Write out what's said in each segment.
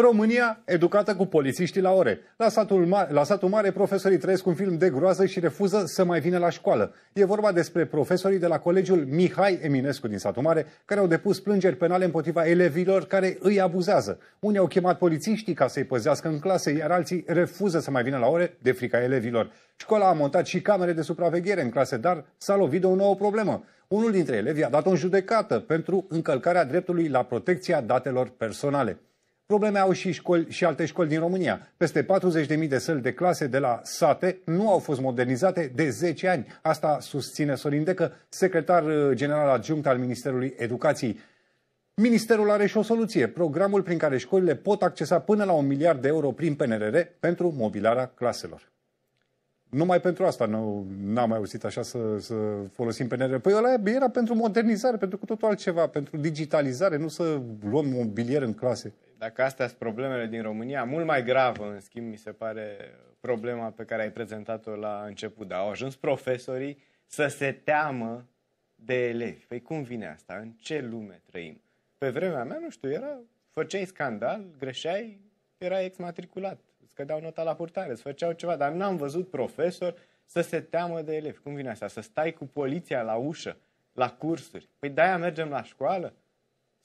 România, educată cu polițiștii la ore. La satul, mare, la satul mare, profesorii trăiesc un film de groază și refuză să mai vină la școală. E vorba despre profesorii de la colegiul Mihai Eminescu din satul mare, care au depus plângeri penale împotriva elevilor care îi abuzează. Unii au chemat polițiștii ca să-i păzească în clase, iar alții refuză să mai vină la ore de frica elevilor. Școala a montat și camere de supraveghere în clase, dar s-a lovit de o nouă problemă. Unul dintre elevi a dat o judecată pentru încălcarea dreptului la protecția datelor personale. Probleme au și, școli, și alte școli din România. Peste 40.000 de săli de clase de la sate nu au fost modernizate de 10 ani. Asta susține Sorin Decă, secretar uh, general adjunct al Ministerului Educației. Ministerul are și o soluție, programul prin care școlile pot accesa până la un miliard de euro prin PNRR pentru mobilarea claselor. Numai pentru asta nu, n-am mai auzit așa să, să folosim PNR. Păi ăla era pentru modernizare, pentru cu totul altceva, pentru digitalizare, nu să luăm mobilier în clase. Dacă astea sunt problemele din România, mult mai gravă, în schimb, mi se pare problema pe care ai prezentat-o la început. Dar au ajuns profesorii să se teamă de elevi. Păi cum vine asta? În ce lume trăim? Pe vremea mea, nu știu, era, făceai scandal, greșeai, era exmatriculat, îți cădeau nota la purtare, îți făceau ceva, dar n-am văzut profesor să se teamă de elevi. Cum vine asta? Să stai cu poliția la ușă, la cursuri. Păi de-aia mergem la școală?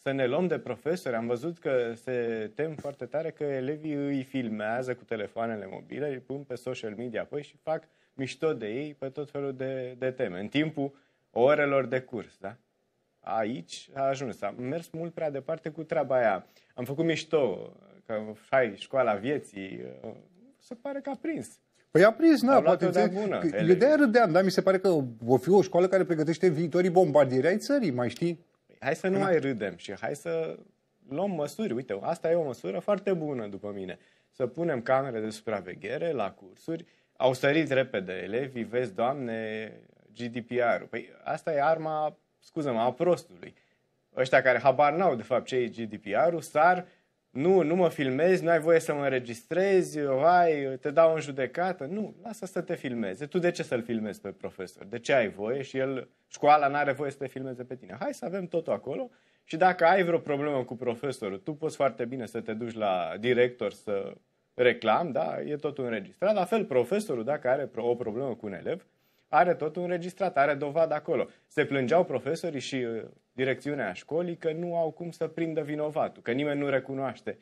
să ne luăm de profesori. Am văzut că se tem foarte tare că elevii îi filmează cu telefoanele mobile, îi pun pe social media apoi și fac mișto de ei pe tot felul de, de teme, în timpul orelor de curs. Da? Aici a ajuns. Am mers mult prea departe cu treaba aia. Am făcut mișto, că hai, școala vieții, se pare că a prins. Păi a prins, da, poate de bună. Eu de râdeam, dar mi se pare că o fi o școală care pregătește viitorii bombardieri ai țării, mai știi? hai să nu mai râdem și hai să luăm măsuri. Uite, asta e o măsură foarte bună după mine. Să punem camere de supraveghere la cursuri. Au sărit repede elevii, vezi, doamne, GDPR-ul. Păi asta e arma, scuză mă a prostului. Ăștia care habar n-au de fapt ce e GDPR-ul, sar, nu, nu mă filmezi, nu ai voie să mă înregistrezi, vai, te dau în judecată. Nu, lasă să te filmeze. Tu de ce să-l filmezi pe profesor? De ce ai voie? Și el Școala nu are voie să te filmeze pe tine. Hai să avem totul acolo și dacă ai vreo problemă cu profesorul, tu poți foarte bine să te duci la director să reclam, da, e totul înregistrat. La fel, profesorul, dacă are o problemă cu un elev, are totul înregistrat, are dovadă acolo. Se plângeau profesorii și uh, direcțiunea școlii că nu au cum să prindă vinovatul, că nimeni nu recunoaște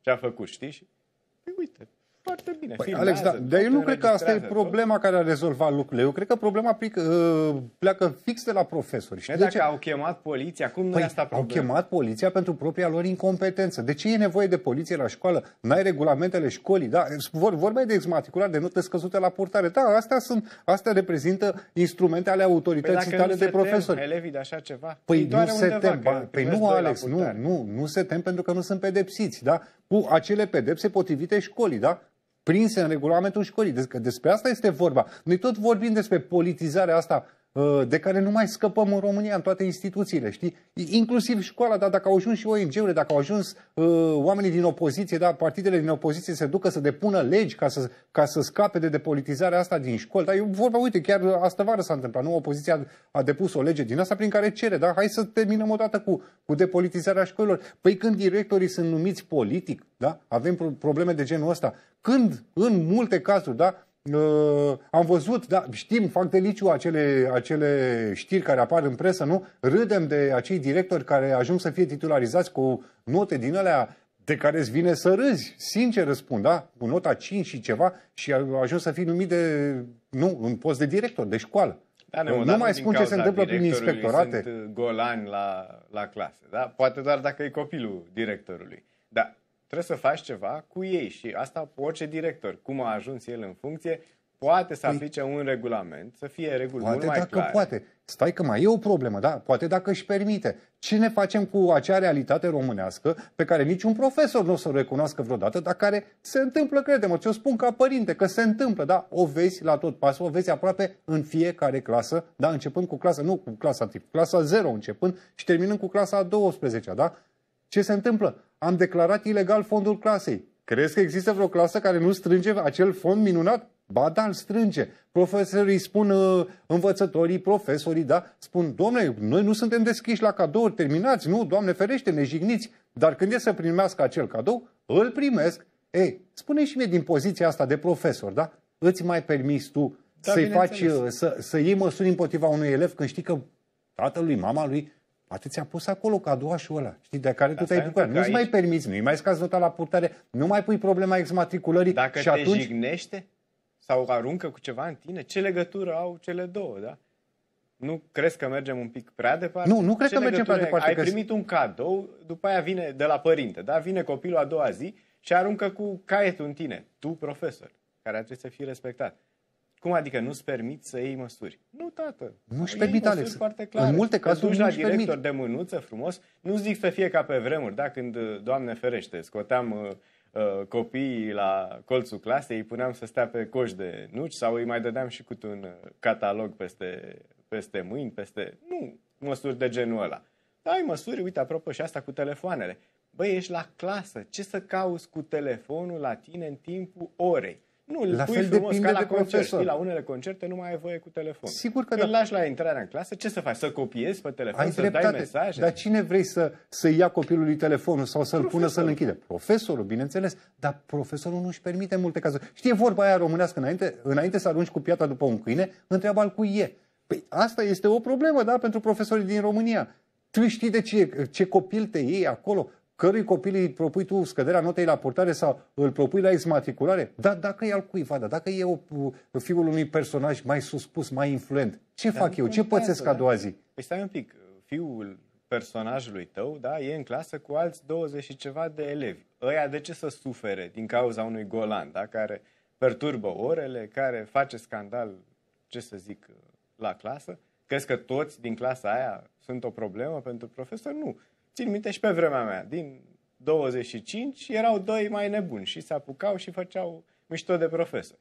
ce a făcut, știi? Și, păi uite, foarte bine. Păi, Alex, da, dar eu nu cred că asta e problema tot. care a rezolvat lucrurile. Eu cred că problema plic, uh, pleacă fix de la profesori. Și păi, de dacă ce? au chemat poliția, cum păi, nu asta problema? Au chemat poliția pentru propria lor incompetență. De ce e nevoie de poliție la școală? N-ai regulamentele școlii, da? Vor, vorbeai de exmatricular, de note scăzute la portare. Da, astea, sunt, astea reprezintă instrumente ale autorității păi, tale de profesori. Tem, elevii de așa ceva. Păi nu se tem. păi nu, Alex, nu, nu, nu se tem pentru că nu sunt pedepsiți, da? Cu acele pedepse potrivite școlii, da? prinse în regulamentul școlii. Deci că despre asta este vorba. Noi tot vorbim despre politizarea asta Uh, de care nu mai scăpăm în România, în toate instituțiile, știi? Inclusiv școala, dar dacă au ajuns și ONG-urile, dacă au ajuns uh, oamenii din opoziție, da, partidele din opoziție se ducă să depună legi ca să, ca să scape de depolitizarea asta din școli. Dar eu vorba, uite, chiar asta vară s-a întâmplat, nu? Opoziția a, a depus o lege din asta prin care cere, da, hai să terminăm odată cu, cu depolitizarea școlilor. Păi când directorii sunt numiți politic, da, avem probleme de genul ăsta. Când, în multe cazuri, da, Uh, am văzut, da, știm, fac deliciu acele, acele știri care apar în presă, nu? Râdem de acei directori care ajung să fie titularizați cu note din alea de care îți vine să râzi, sincer răspund, da? Cu nota 5 și ceva și ajung să fii numit de, nu, un post de director, de școală. Da, nu, nu mai spun ce se întâmplă prin inspectorate. Sunt golani la, la clase, da? Poate doar dacă e copilul directorului. Da, Trebuie să faci ceva cu ei și asta orice director, cum a ajuns el în funcție, poate să păi, aplice un regulament, să fie reguli poate mult mai dacă clare. poate. Stai că mai e o problemă, da? Poate dacă își permite. Ce ne facem cu acea realitate românească pe care niciun profesor nu o să o recunoască vreodată, dar care se întâmplă, credem, ce o spun ca părinte, că se întâmplă, da? O vezi la tot pasul, o vezi aproape în fiecare clasă, da? Începând cu clasa, nu cu clasa tip, clasa 0 începând și terminând cu clasa 12, da? Ce se întâmplă? am declarat ilegal fondul clasei. Crezi că există vreo clasă care nu strânge acel fond minunat? Ba da, îl strânge. Profesorii spun, uh, învățătorii, profesorii, da, spun, domnule, noi nu suntem deschiși la cadouri, terminați, nu, doamne ferește, ne jigniți. Dar când e să primească acel cadou, îl primesc. Ei, spune și mie din poziția asta de profesor, da? Îți mai permis tu da, să-i faci, să, să iei măsuri împotriva unui elev când știi că tatălui, mama lui Atât ți-a pus acolo cadoașul ăla, știi, de care tu te-ai bucurat. Nu-ți aici... mai permiți, nu-i mai scazi nota la purtare, nu mai pui problema exmatriculării. Dacă și te atunci... jignește sau aruncă cu ceva în tine, ce legătură au cele două, da? Nu crezi că mergem un pic prea departe? Nu, nu crezi că mergem prea departe. Ai că... primit un cadou, după aia vine de la părinte, da? Vine copilul a doua zi și aruncă cu caietul în tine. Tu, profesor, care ar trebui să fii respectat. Cum adică nu-ți permit să iei măsuri? Nu, tată. Nu-și permit, Alex. Foarte clar. În multe cazuri nu la director permit. de mânuță, frumos, nu zic să fie ca pe vremuri, da, când, Doamne ferește, scoteam uh, uh, copiii la colțul clasei, îi puneam să stea pe coș de nuci sau îi mai dădeam și cu un uh, catalog peste, peste mâini, peste... Nu, măsuri de genul ăla. Dar ai măsuri, uite, apropo, și asta cu telefoanele. Băi, ești la clasă, ce să cauți cu telefonul la tine în timpul orei? Nu, la pui fel frumos, ca la de concert, știi, la unele concerte nu mai ai voie cu telefon. Sigur că Când da. lași la intrarea în clasă, ce să faci? Să copiezi pe telefon, ai să dreptate. dai mesaje? Dar cine vrei să, să ia copilului telefonul sau să-l pună să-l închide? Profesorul, bineînțeles. Dar profesorul nu-și permite multe cazuri. Știi vorba aia românească, înainte, înainte să arunci cu piatra după un câine, întreabă-l cu e. Păi asta este o problemă, da, pentru profesorii din România. Tu știi de ce, ce copil te iei acolo? cărui copil îi propui tu scăderea notei la portare sau îl propui la exmatriculare? Dar dacă e al cuiva, dar dacă e o, fiul unui personaj mai suspus, mai influent, ce dar fac eu? Ce pățesc a doua zi? Păi stai un pic, fiul personajului tău, da, e în clasă cu alți 20 și ceva de elevi. Ăia de ce să sufere din cauza unui golan, da, care perturbă orele, care face scandal, ce să zic, la clasă? Crezi că toți din clasa aia sunt o problemă pentru profesor? Nu țin minte și pe vremea mea, din 25 erau doi mai nebuni și se apucau și făceau mișto de profesor.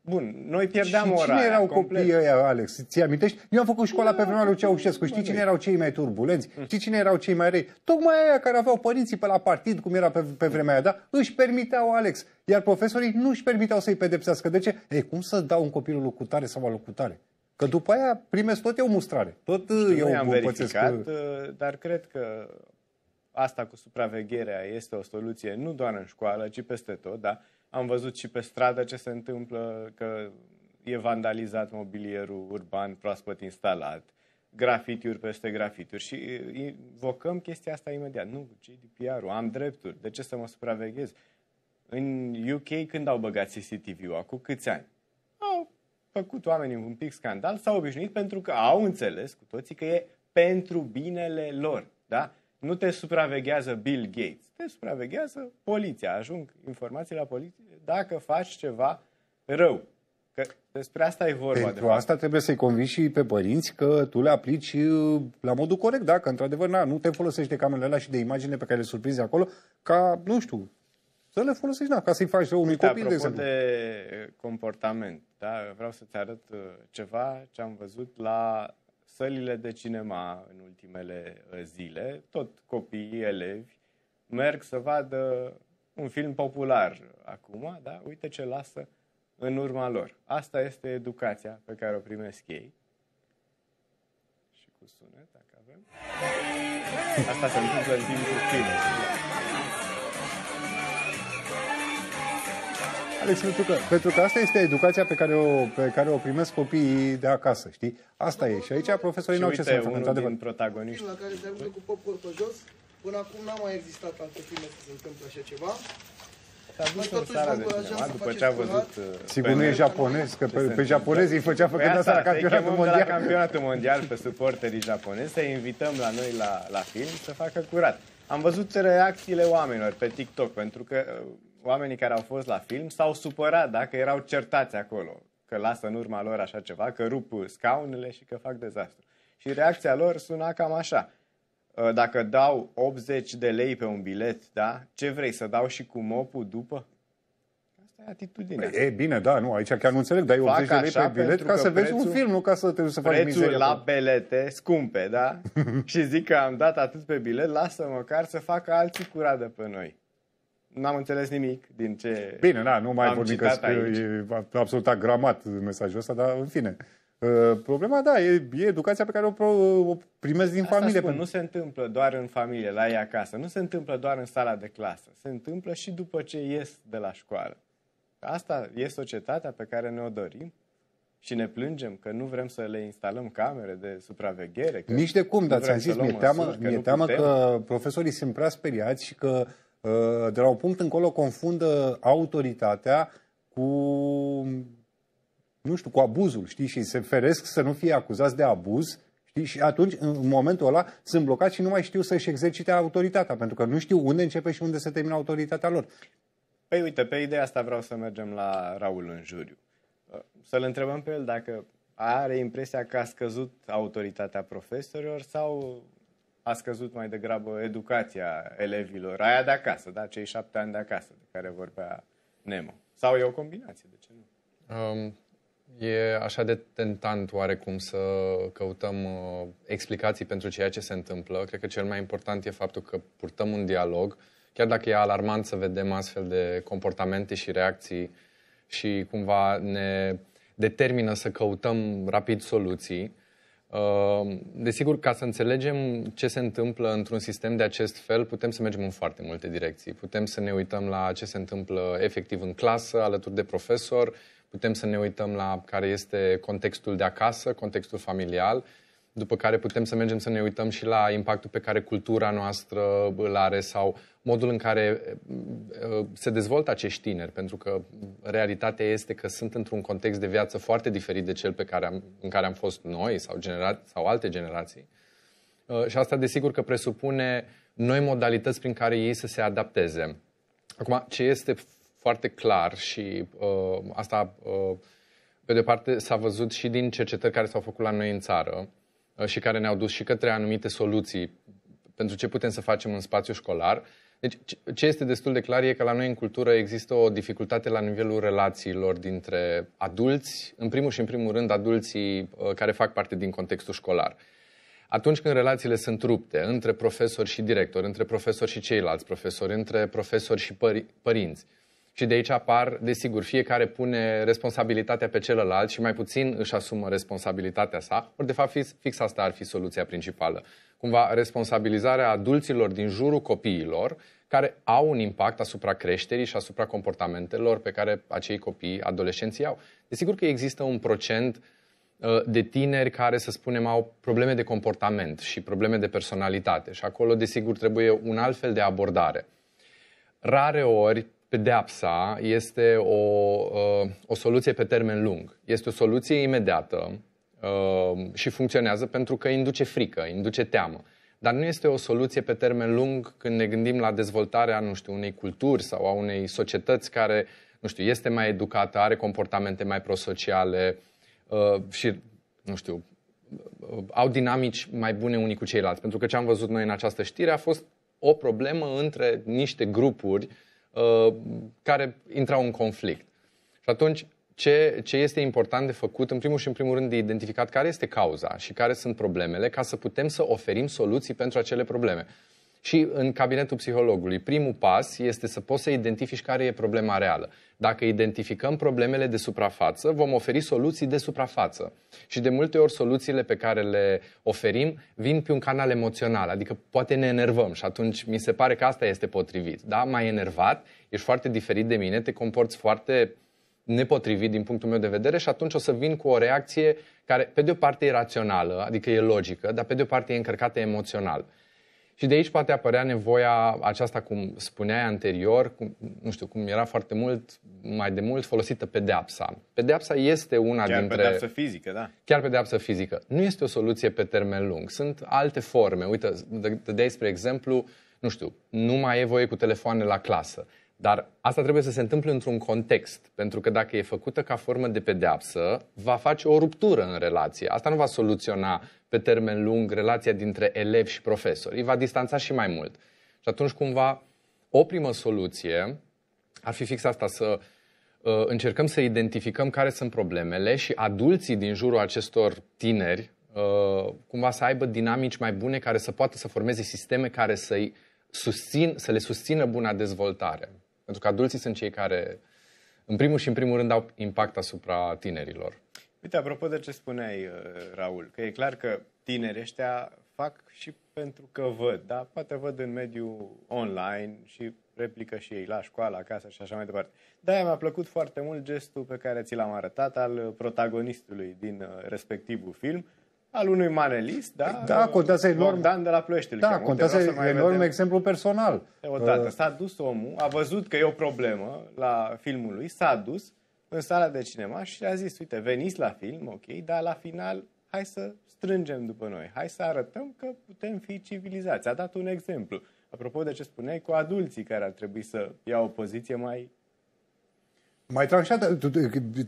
Bun, noi pierdeam ora. Cine erau complet. copiii ăia, Alex? Ți amintești? Eu am făcut școala pe vremea lui Ceaușescu. Știi cine erau cei mai turbulenți? Mm. Știi cine erau cei mai rei? Tocmai aia care aveau părinții pe la partid, cum era pe, pe vremea aia, da? Își permiteau, Alex. Iar profesorii nu își permiteau să-i pedepsească. De ce? Ei, cum să dau un copil locutare sau alocutare? Că după aia primesc tot eu mustrare. Tot Știu, eu am verificat, că... Uh. Uh, dar cred că asta cu supravegherea este o soluție nu doar în școală, ci peste tot. Da? Am văzut și pe stradă ce se întâmplă, că e vandalizat mobilierul urban proaspăt instalat, grafitiuri peste grafituri și uh, invocăm chestia asta imediat. Nu, GDPR-ul, am drepturi, de ce să mă supraveghez? În UK când au băgat CCTV-ul? Acum câți ani? făcut oamenii un pic scandal, s-au obișnuit pentru că au înțeles cu toții că e pentru binele lor. Da? Nu te supraveghează Bill Gates, te supraveghează poliția. Ajung informații la poliție dacă faci ceva rău. Că despre asta e vorba. Pentru de asta fapt. trebuie să-i convingi și pe părinți că tu le aplici uh, la modul corect, da? Că într-adevăr na, nu te folosești de camerele alea și de imagine pe care le surprinzi acolo ca, nu știu, să le folosești, da, ca să-i faci rău unui copil, de exemplu. de uh, comportament, da, vreau să-ți arăt uh, ceva ce am văzut la sălile de cinema în ultimele uh, zile. Tot copiii, elevi, merg să vadă un film popular acum, da? Uite ce lasă în urma lor. Asta este educația pe care o primesc ei. Și cu sunet, dacă avem. Asta se întâmplă în timpul filmului. Deci, pentru că, pentru că asta este educația pe care, o, pe care o primesc copiii de acasă, știi? Asta e. Și aici profesorii nu au ce să facă, Și din protagoniști. La care te cu popcorn pe jos, până acum n-a mai existat alte filme să se întâmple așa ceva. după ce a văzut... Uh, Sigur nu e japonez, că pe, pe japonezi îi făcea făcând păi asta la campionatul mondial. la campionatul mondial pe suporterii japonezi, să invităm la noi la, la film să facă curat. Am văzut reacțiile oamenilor pe TikTok, pentru că uh, oamenii care au fost la film s-au supărat dacă erau certați acolo, că lasă în urma lor așa ceva, că rup scaunele și că fac dezastru. Și reacția lor suna cam așa. Ă, dacă dau 80 de lei pe un bilet, da? Ce vrei, să dau și cu mopul după? Asta e atitudinea. Păi, e, bine, da, nu, aici chiar nu înțeleg. Dai 80 de lei pe bilet ca să prețul, vezi un film, nu ca să te să faci mizerie. la belete scumpe, da? și zic că am dat atât pe bilet, lasă măcar să facă alții curadă pe noi n-am înțeles nimic din ce Bine, da, nu mai vorbim că e absolut agramat mesajul ăsta, dar în fine. Ă, problema, da, e, e educația pe care o, o primesc din Asta familie. Spun, nu se întâmplă doar în familie, la ei acasă. Nu se întâmplă doar în sala de clasă. Se întâmplă și după ce ies de la școală. Asta e societatea pe care ne-o dorim și ne plângem că nu vrem să le instalăm camere de supraveghere. Că Nici de cum, dar ți-am zis, mi-e teamă, măsuri, mi-e teamă că profesorii sunt prea speriați și că Uh, de la un punct încolo confundă autoritatea cu nu știu, cu abuzul, știi, și se feresc să nu fie acuzați de abuz, știi, și atunci, în momentul ăla, sunt blocați și nu mai știu să-și exercite autoritatea, pentru că nu știu unde începe și unde se termină autoritatea lor. Păi uite, pe ideea asta vreau să mergem la Raul în juriu. Uh, să-l întrebăm pe el dacă are impresia că a scăzut autoritatea profesorilor sau a scăzut mai degrabă educația elevilor, aia de acasă, da? cei șapte ani de acasă de care vorbea Nemo. Sau e o combinație, de ce nu? Um, e așa de tentant oarecum să căutăm uh, explicații pentru ceea ce se întâmplă. Cred că cel mai important e faptul că purtăm un dialog, chiar dacă e alarmant să vedem astfel de comportamente și reacții și cumva ne determină să căutăm rapid soluții Ehm, desigur, ca să înțelegem ce se întâmplă într-un sistem de acest fel, putem să mergem în foarte multe direcții. Putem să ne uităm la ce se întâmplă efectiv în clasă, alături de profesor, putem să ne uităm la care este contextul de acasă, contextul familial, după care putem să mergem să ne uităm și la impactul pe care cultura noastră îl are sau modul în care uh, uh, se dezvoltă acești tineri, pentru că realitatea este că sunt într-un context de viață foarte diferit de cel pe care am, în care am fost noi sau, genera- sau alte generații. Uh, și asta, desigur, că presupune noi modalități prin care ei să se adapteze. Acum, ce este foarte clar și uh, asta, uh, pe de parte, s-a văzut și din cercetări care s-au făcut la noi în țară, Uh, și care ne-au dus și către anumite soluții pentru ce putem să facem în spațiu școlar. Deci, ce este destul de clar e că la noi în cultură există o dificultate la nivelul relațiilor dintre adulți, în primul și în primul rând adulții uh, care fac parte din contextul școlar. Atunci când relațiile sunt rupte între profesori și directori, între profesori și ceilalți profesori, între profesori și părinți, și de aici apar, desigur, fiecare pune responsabilitatea pe celălalt și mai puțin își asumă responsabilitatea sa, ori de fapt fix asta ar fi soluția principală. Cumva responsabilizarea adulților din jurul copiilor care au un impact asupra creșterii și asupra comportamentelor pe care acei copii, adolescenții au. Desigur că există un procent uh, de tineri care, să spunem, au probleme de comportament și probleme de personalitate și acolo, desigur, trebuie un alt fel de abordare. Rare ori pedeapsa este o, uh, o soluție pe termen lung. Este o soluție imediată uh, și funcționează pentru că induce frică, induce teamă. Dar nu este o soluție pe termen lung când ne gândim la dezvoltarea, nu știu, unei culturi sau a unei societăți care, nu știu, este mai educată, are comportamente mai prosociale uh, și, nu știu, au dinamici mai bune unii cu ceilalți. Pentru că ce am văzut noi în această știre a fost o problemă între niște grupuri uh, Uh, care intrau în conflict. Și atunci, ce, ce este important de făcut, în primul și în primul rând, de identificat care este cauza și care sunt problemele, ca să putem să oferim soluții pentru acele probleme. Uh, și în cabinetul psihologului. Primul pas este să poți să identifici care e problema reală. Dacă identificăm problemele de suprafață, vom oferi soluții de suprafață. Și de multe ori soluțiile pe care le oferim vin pe un canal emoțional, adică poate ne enervăm și atunci mi se pare că asta este potrivit. Da? Mai enervat, ești foarte diferit de mine, te comporți foarte nepotrivit din punctul meu de vedere și atunci o să vin cu o reacție care pe de o parte e rațională, adică e logică, dar pe de o parte e încărcată emoțional. Și de aici poate apărea nevoia aceasta, cum spuneai anterior, cum, nu știu, cum era foarte mult, mai de mult folosită pedeapsa. Pedeapsa este una chiar dintre... Chiar pedeapsa fizică, da. Chiar pedeapsa fizică. Nu este o soluție pe termen lung. Sunt alte forme. Uite, dădeai spre exemplu, nu știu, nu mai e voie cu telefoane la clasă dar asta trebuie să se întâmple într-un context, pentru că dacă e făcută ca formă de pedeapsă, va face o ruptură în relație. Asta nu va soluționa pe termen lung relația dintre elevi și profesori, îi va distanța și mai mult. Și atunci, cumva, o primă soluție ar fi fix asta, să uh, încercăm să identificăm care sunt problemele și adulții din jurul acestor tineri uh, cumva să aibă dinamici mai bune care să poată să formeze sisteme care să-i susțin, să le susțină buna dezvoltare. Pentru că adulții sunt cei care, în primul și în primul rând, au impact asupra tinerilor. Uite, apropo de ce spuneai, uh, Raul, că e clar că tinerii ăștia fac și pentru că văd, da? Poate văd în mediul online și replică și ei la școală, acasă și așa mai departe. Da, mi-a plăcut foarte mult gestul pe care ți l-am arătat al uh, protagonistului din uh, respectivul film, al unui manelist, da? Da, contează enorm. Dan de la Ploiești, Da, contează enorm vedem. exemplu personal. Odată uh. s-a dus omul, a văzut că e o problemă la filmul lui, s-a dus în sala de cinema și a zis, uite, veniți la film, ok, dar la final hai să strângem după noi, hai să arătăm că putem fi civilizați. A dat un exemplu. Apropo de ce spuneai, cu adulții care ar trebui să iau o poziție mai mai tranșată, tu,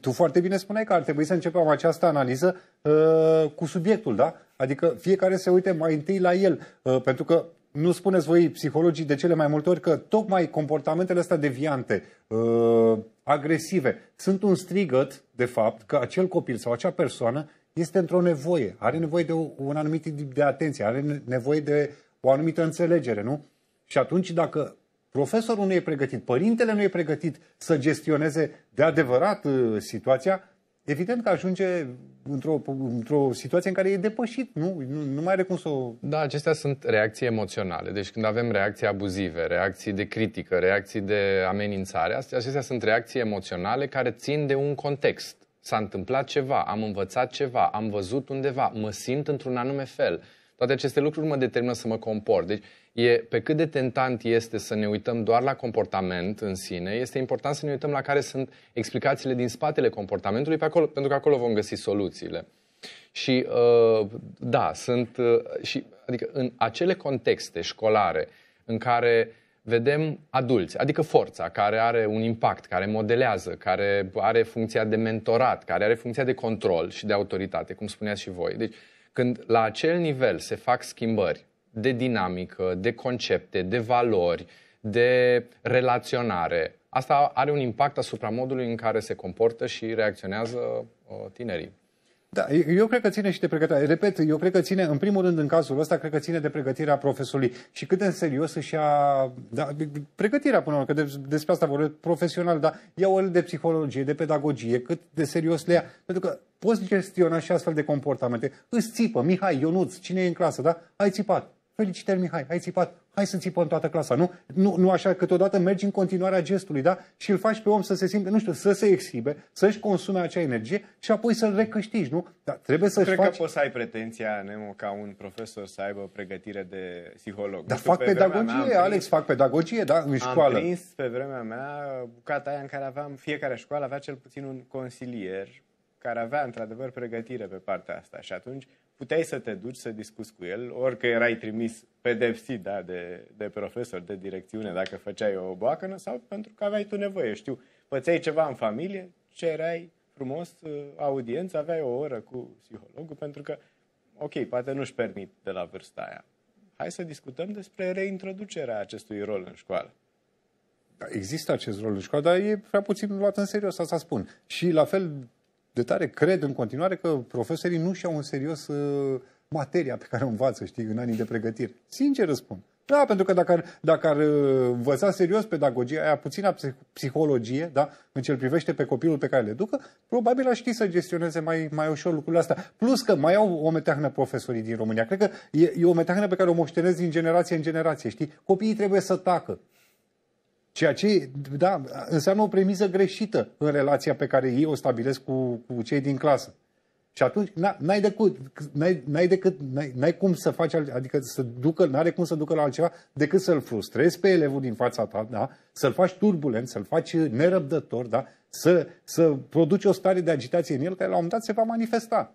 tu foarte bine spuneai că ar trebui să începem această analiză uh, cu subiectul, da? Adică fiecare se uite mai întâi la el, uh, pentru că nu spuneți voi, psihologii, de cele mai multe ori că tocmai comportamentele astea deviante, uh, agresive, sunt un strigăt, de fapt, că acel copil sau acea persoană este într-o nevoie, are nevoie de o, un anumit tip de atenție, are nevoie de o anumită înțelegere, nu? Și atunci, dacă profesorul nu e pregătit, părintele nu e pregătit să gestioneze de adevărat uh, situația, evident că ajunge într-o, într-o situație în care e depășit, nu, nu, nu mai are cum să o... Da, acestea sunt reacții emoționale. Deci când avem reacții abuzive, reacții de critică, reacții de amenințare, acestea sunt reacții emoționale care țin de un context. S-a întâmplat ceva, am învățat ceva, am văzut undeva, mă simt într-un anume fel. Toate aceste lucruri mă determină să mă comport. Deci, e, pe cât de tentant este să ne uităm doar la comportament în sine, este important să ne uităm la care sunt explicațiile din spatele comportamentului, pe acolo, pentru că acolo vom găsi soluțiile. Și uh, da, sunt uh, și adică în acele contexte școlare în care vedem adulți, adică forța care are un impact, care modelează, care are funcția de mentorat, care are funcția de control și de autoritate, cum spuneați și voi. Deci când la acel nivel se fac schimbări de dinamică, de concepte, de valori, de relaționare, asta are un impact asupra modului în care se comportă și reacționează uh, tinerii. Da, eu cred că ține și de pregătire. Repet, eu cred că ține, în primul rând, în cazul ăsta, cred că ține de pregătirea profesorului și cât de serios își ia da, pregătirea până la urmă, că de, despre asta vorbesc profesional, dar iau el de psihologie, de pedagogie, cât de serios le ia, pentru că poți gestiona și astfel de comportamente. Îți țipă, Mihai, Ionuț, cine e în clasă, da? Ai țipat. Felicitări, Mihai, ai țipat hai să în toată clasa, nu? Nu, nu așa, câteodată mergi în continuarea gestului, da? Și îl faci pe om să se simte, nu știu, să se exhibe, să-și consume acea energie și apoi să-l recâștigi, nu? Dar trebuie să-și Cred faci... că poți să ai pretenția, Nemo, ca un profesor să aibă pregătire de psiholog. Dar fac pe pedagogie, prins, Alex, fac pedagogie, da? În școală. Am prins pe vremea mea bucata aia în care aveam, fiecare școală avea cel puțin un consilier care avea într-adevăr pregătire pe partea asta și atunci puteai să te duci să discuți cu el, orică erai trimis pedepsit da, de, de profesor, de direcțiune, dacă făceai o boacănă sau pentru că aveai tu nevoie, știu, pățeai ceva în familie, cereai frumos uh, audiență, aveai o oră cu psihologul, pentru că, ok, poate nu-și permit de la vârsta aia. Hai să discutăm despre reintroducerea acestui rol în școală. Da, există acest rol în școală, dar e prea puțin luat în serios, asta spun. Și la fel, de tare cred în continuare că profesorii nu și-au în serios uh, materia pe care o învață, știi, în anii de pregătire. Sincer răspund. Da, pentru că dacă ar, dacă ar uh, învăța serios pedagogia, aia puțină psihologie, da, în ce privește pe copilul pe care le ducă, probabil ar ști să gestioneze mai, mai ușor lucrurile astea. Plus că mai au o meteahnă profesorii din România. Cred că e, e o meteahnă pe care o moștenesc din generație în generație, știi? Copiii trebuie să tacă. Ceea ce, da, înseamnă o premisă greșită în relația pe care ei o stabilesc cu, cu cei din clasă. Și atunci n-ai decât, n-ai, n-ai, decât, n-ai, n-ai cum să faci, adică să ducă, n-are cum să ducă la altceva decât să-l frustrezi pe elevul din fața ta, da? să-l faci turbulent, să-l faci nerăbdător, da? să, să produci o stare de agitație în el care la un moment dat se va manifesta.